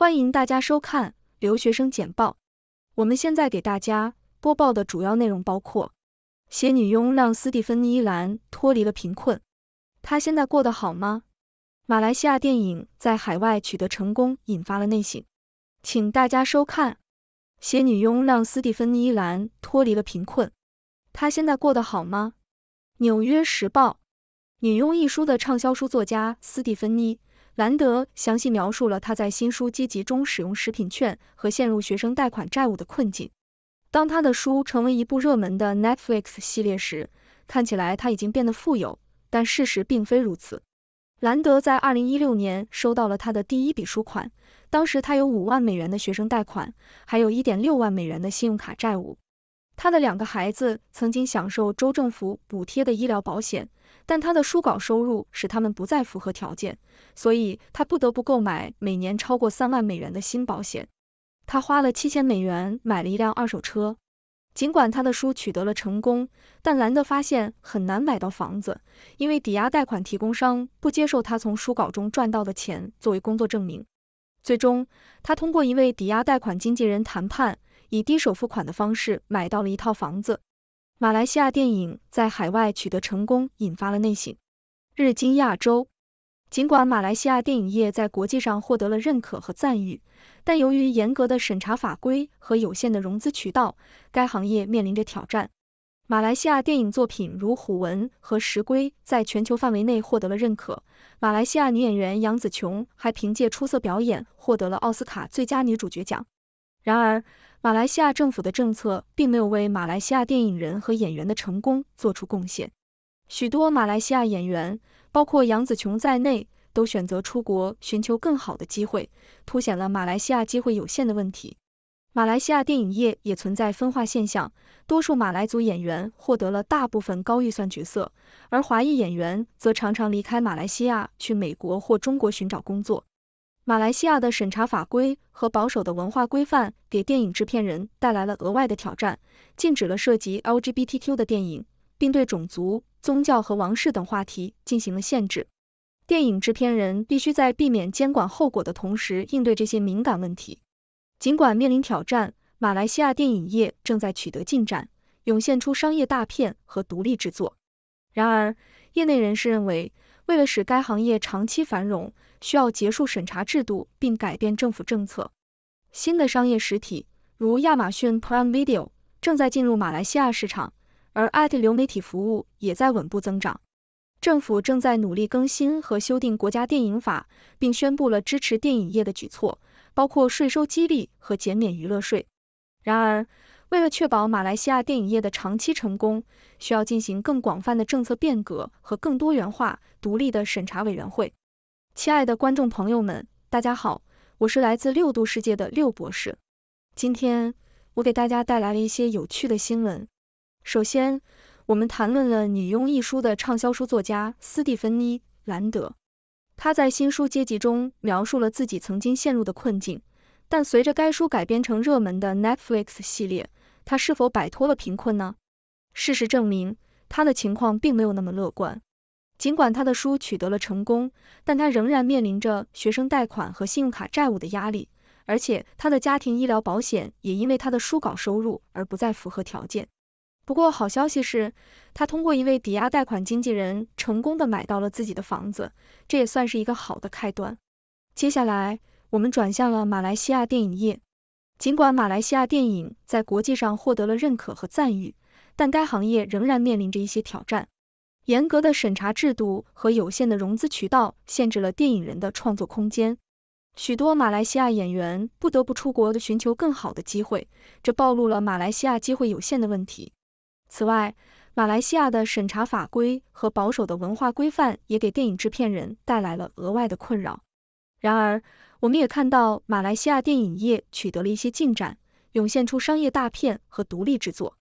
欢迎大家收看《留学生简报》。我们现在给大家播报的主要内容包括：写女佣让斯蒂芬妮·兰脱离了贫困，她现在过得好吗？马来西亚电影在海外取得成功，引发了内省，请大家收看。写女佣让斯蒂芬妮·兰脱离了贫困，她现在过得好吗？《纽约时报》《女佣》一书的畅销书作家斯蒂芬妮。兰德详细描述了他在新书积集中使用食品券和陷入学生贷款债务的困境。当他的书成为一部热门的 Netflix 系列时，看起来他已经变得富有，但事实并非如此。兰德在2016年收到了他的第一笔书款，当时他有5万美元的学生贷款，还有一点六万美元的信用卡债务。他的两个孩子曾经享受州政府补贴的医疗保险，但他的书稿收入使他们不再符合条件，所以他不得不购买每年超过三万美元的新保险。他花了七千美元买了一辆二手车。尽管他的书取得了成功，但兰德发现很难买到房子，因为抵押贷款提供商不接受他从书稿中赚到的钱作为工作证明。最终，他通过一位抵押贷款经纪人谈判。以低首付款的方式买到了一套房子。马来西亚电影在海外取得成功，引发了内省。日经亚洲。尽管马来西亚电影业在国际上获得了认可和赞誉，但由于严格的审查法规和有限的融资渠道，该行业面临着挑战。马来西亚电影作品如《虎纹》和《石龟》在全球范围内获得了认可。马来西亚女演员杨紫琼还凭借出色表演获得了奥斯卡最佳女主角奖。然而，马来西亚政府的政策并没有为马来西亚电影人和演员的成功做出贡献。许多马来西亚演员，包括杨紫琼在内，都选择出国寻求更好的机会，凸显了马来西亚机会有限的问题。马来西亚电影业也存在分化现象，多数马来族演员获得了大部分高预算角色，而华裔演员则常常离开马来西亚去美国或中国寻找工作。马来西亚的审查法规和保守的文化规范给电影制片人带来了额外的挑战，禁止了涉及 LGBTQ 的电影，并对种族、宗教和王室等话题进行了限制。电影制片人必须在避免监管后果的同时，应对这些敏感问题。尽管面临挑战，马来西亚电影业正在取得进展，涌现出商业大片和独立制作。然而，业内人士认为。为了使该行业长期繁荣，需要结束审查制度并改变政府政策。新的商业实体，如亚马逊 Prime Video，正在进入马来西亚市场，而艾特流媒体服务也在稳步增长。政府正在努力更新和修订国家电影法，并宣布了支持电影业的举措，包括税收激励和减免娱乐税。然而，为了确保马来西亚电影业的长期成功，需要进行更广泛的政策变革和更多元化、独立的审查委员会。亲爱的观众朋友们，大家好，我是来自六度世界的六博士。今天我给大家带来了一些有趣的新闻。首先，我们谈论了《女佣》一书的畅销书作家斯蒂芬妮·兰德，她在新书《阶级》中描述了自己曾经陷入的困境，但随着该书改编成热门的 Netflix 系列。他是否摆脱了贫困呢？事实证明，他的情况并没有那么乐观。尽管他的书取得了成功，但他仍然面临着学生贷款和信用卡债务的压力，而且他的家庭医疗保险也因为他的书稿收入而不再符合条件。不过，好消息是他通过一位抵押贷款经纪人成功的买到了自己的房子，这也算是一个好的开端。接下来，我们转向了马来西亚电影业。尽管马来西亚电影在国际上获得了认可和赞誉，但该行业仍然面临着一些挑战。严格的审查制度和有限的融资渠道限制了电影人的创作空间。许多马来西亚演员不得不出国的寻求更好的机会，这暴露了马来西亚机会有限的问题。此外，马来西亚的审查法规和保守的文化规范也给电影制片人带来了额外的困扰。然而，我们也看到马来西亚电影业取得了一些进展，涌现出商业大片和独立制作。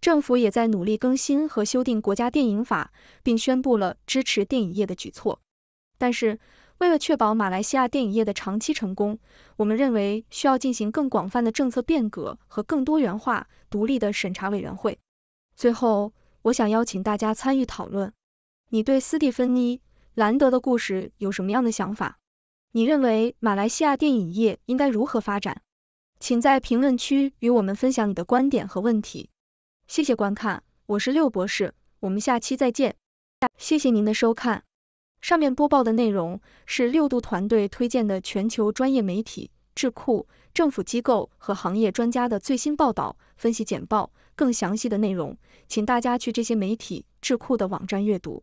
政府也在努力更新和修订国家电影法，并宣布了支持电影业的举措。但是，为了确保马来西亚电影业的长期成功，我们认为需要进行更广泛的政策变革和更多元化、独立的审查委员会。最后，我想邀请大家参与讨论：你对斯蒂芬妮·兰德的故事有什么样的想法？你认为马来西亚电影业应该如何发展？请在评论区与我们分享你的观点和问题。谢谢观看，我是六博士，我们下期再见。谢谢您的收看，上面播报的内容是六度团队推荐的全球专业媒体、智库、政府机构和行业专家的最新报道、分析简报。更详细的内容，请大家去这些媒体、智库的网站阅读。